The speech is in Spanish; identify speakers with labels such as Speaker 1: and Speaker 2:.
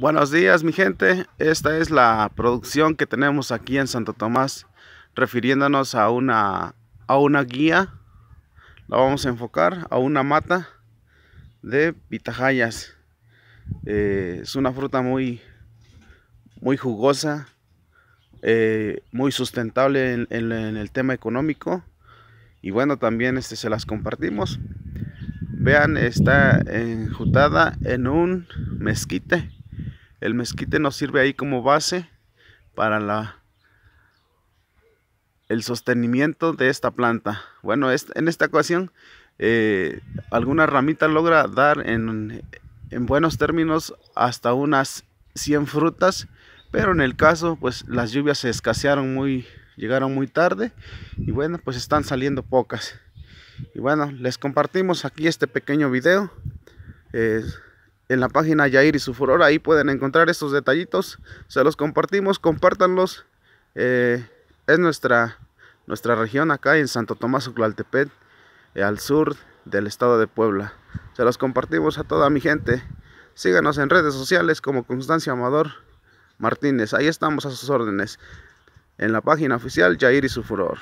Speaker 1: Buenos días mi gente, esta es la producción que tenemos aquí en Santo Tomás refiriéndonos a una, a una guía, la vamos a enfocar a una mata de pitahayas, eh, es una fruta muy, muy jugosa, eh, muy sustentable en, el tema económico y bueno también este, se las compartimos, vean está enjutada en un mezquite el mezquite nos sirve ahí como base para la, el sostenimiento de esta planta. Bueno, en esta ocasión eh, alguna ramita logra dar en, en buenos términos hasta unas 100 frutas, pero en el caso pues las lluvias se escasearon muy, llegaron muy tarde y bueno pues están saliendo pocas. Y bueno, les compartimos aquí este pequeño video. Eh, en la página Yair y su furor. Ahí pueden encontrar estos detallitos. Se los compartimos, compártanlos. Eh, es nuestra, nuestra región acá en Santo Tomás Oclaltepet, eh, al sur del estado de Puebla. Se los compartimos a toda mi gente. Síganos en redes sociales como Constancia Amador Martínez. Ahí estamos a sus órdenes. En la página oficial Yair y su furor.